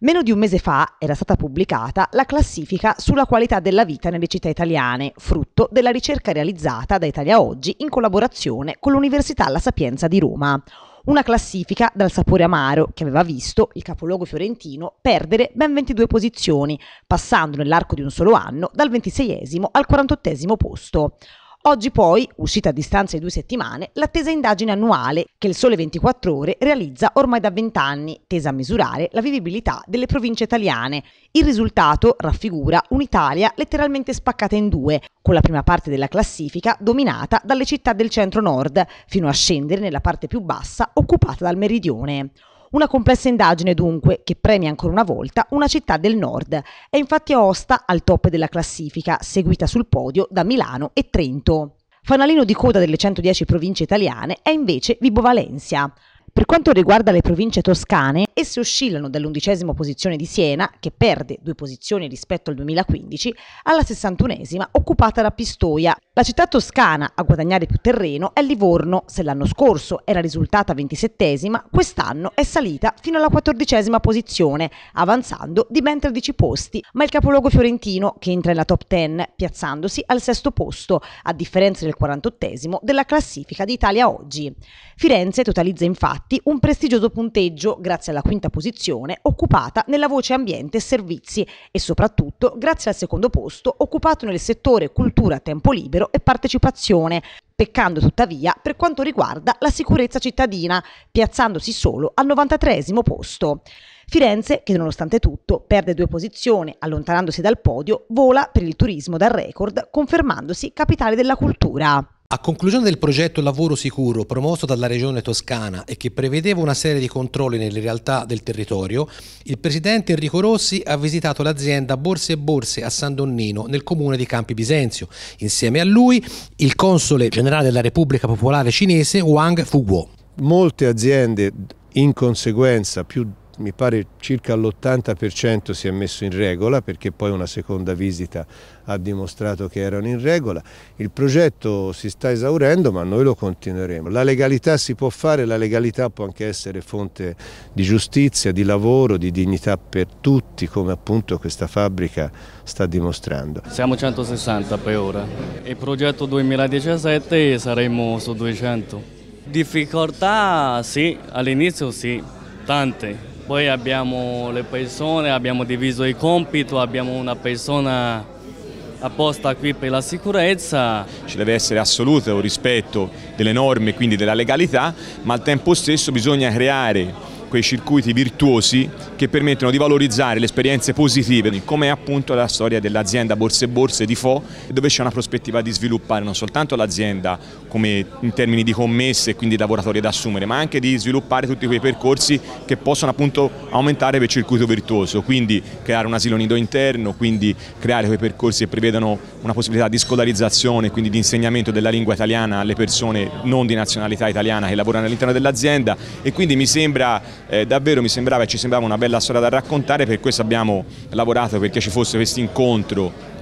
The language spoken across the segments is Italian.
Meno di un mese fa era stata pubblicata la classifica sulla qualità della vita nelle città italiane, frutto della ricerca realizzata da Italia Oggi in collaborazione con l'Università La Sapienza di Roma. Una classifica dal sapore amaro che aveva visto il capoluogo fiorentino perdere ben 22 posizioni, passando nell'arco di un solo anno dal 26 al 48 posto. Oggi poi, uscita a distanza di due settimane, l'attesa indagine annuale che il Sole 24 Ore realizza ormai da vent'anni, tesa a misurare la vivibilità delle province italiane. Il risultato raffigura un'Italia letteralmente spaccata in due, con la prima parte della classifica dominata dalle città del centro-nord, fino a scendere nella parte più bassa occupata dal meridione. Una complessa indagine dunque che premia ancora una volta una città del nord. È infatti Aosta al top della classifica, seguita sul podio da Milano e Trento. Fanalino di coda delle 110 province italiane è invece Vibo Valencia. Per quanto riguarda le province toscane, esse oscillano dall'undicesima posizione di Siena, che perde due posizioni rispetto al 2015, alla 61esima occupata da Pistoia. La città toscana a guadagnare più terreno è Livorno, se l'anno scorso era risultata 27esima, quest'anno è salita fino alla 14esima posizione, avanzando di ben 13 posti, ma il capoluogo fiorentino che entra nella top 10 piazzandosi al sesto posto, a differenza del 48esimo della classifica di Italia oggi. Firenze totalizza infatti infatti un prestigioso punteggio, grazie alla quinta posizione, occupata nella voce ambiente e servizi e soprattutto grazie al secondo posto occupato nel settore cultura, tempo libero e partecipazione, peccando tuttavia per quanto riguarda la sicurezza cittadina, piazzandosi solo al 93 posto. Firenze, che nonostante tutto perde due posizioni allontanandosi dal podio, vola per il turismo dal record, confermandosi capitale della cultura. A conclusione del progetto Lavoro Sicuro promosso dalla Regione Toscana e che prevedeva una serie di controlli nelle realtà del territorio, il presidente Enrico Rossi ha visitato l'azienda Borse e Borse a San Donnino nel comune di Campi Bisenzio. Insieme a lui il console generale della Repubblica Popolare Cinese Wang Fuguo. Molte aziende in conseguenza più mi pare circa l'80% si è messo in regola perché poi una seconda visita ha dimostrato che erano in regola. Il progetto si sta esaurendo ma noi lo continueremo. La legalità si può fare, la legalità può anche essere fonte di giustizia, di lavoro, di dignità per tutti come appunto questa fabbrica sta dimostrando. Siamo 160 per ora e progetto 2017 saremo su 200. Difficoltà sì, all'inizio sì, tante, poi abbiamo le persone, abbiamo diviso i compiti, abbiamo una persona apposta qui per la sicurezza. Ci deve essere assoluto rispetto delle norme, quindi della legalità, ma al tempo stesso bisogna creare quei circuiti virtuosi che permettono di valorizzare le esperienze positive, come è appunto la storia dell'azienda Borse e Borse di Fo, dove c'è una prospettiva di sviluppare non soltanto l'azienda in termini di commesse e quindi lavoratori da assumere, ma anche di sviluppare tutti quei percorsi che possono appunto aumentare per circuito virtuoso, quindi creare un asilo nido interno, quindi creare quei percorsi che prevedono una possibilità di scolarizzazione, quindi di insegnamento della lingua italiana alle persone non di nazionalità italiana che lavorano all'interno dell'azienda e quindi mi sembra eh, davvero mi sembrava e ci sembrava una bella storia da raccontare, per questo abbiamo lavorato perché ci fosse questo incontro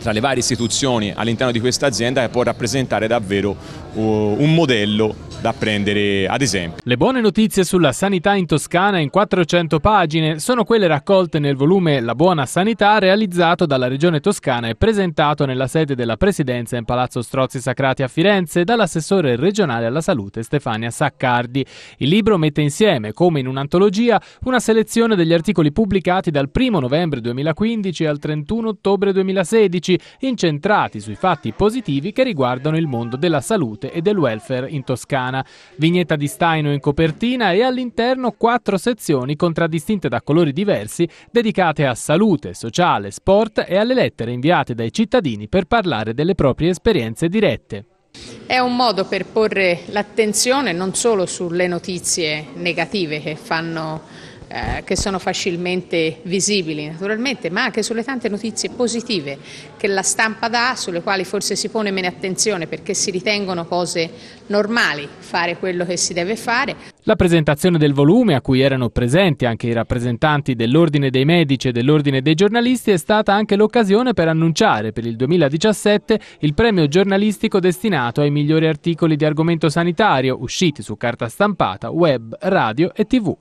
tra le varie istituzioni all'interno di questa azienda che può rappresentare davvero uh, un modello da prendere ad esempio. Le buone notizie sulla sanità in Toscana in 400 pagine sono quelle raccolte nel volume La buona sanità realizzato dalla Regione Toscana e presentato nella sede della Presidenza in Palazzo Strozzi Sacrati a Firenze dall'assessore regionale alla salute Stefania Saccardi. Il libro mette insieme, come in un'antologia, una selezione degli articoli pubblicati dal 1 novembre 2015 al 31 ottobre 2016, incentrati sui fatti positivi che riguardano il mondo della salute e del welfare in Toscana. Toscana, vignetta di Staino in copertina e all'interno quattro sezioni contraddistinte da colori diversi dedicate a salute, sociale, sport e alle lettere inviate dai cittadini per parlare delle proprie esperienze dirette. È un modo per porre l'attenzione non solo sulle notizie negative che fanno eh, che sono facilmente visibili naturalmente, ma anche sulle tante notizie positive che la stampa dà, sulle quali forse si pone meno attenzione perché si ritengono cose normali, fare quello che si deve fare. La presentazione del volume, a cui erano presenti anche i rappresentanti dell'Ordine dei Medici e dell'Ordine dei Giornalisti, è stata anche l'occasione per annunciare per il 2017 il premio giornalistico destinato ai migliori articoli di argomento sanitario usciti su carta stampata, web, radio e tv.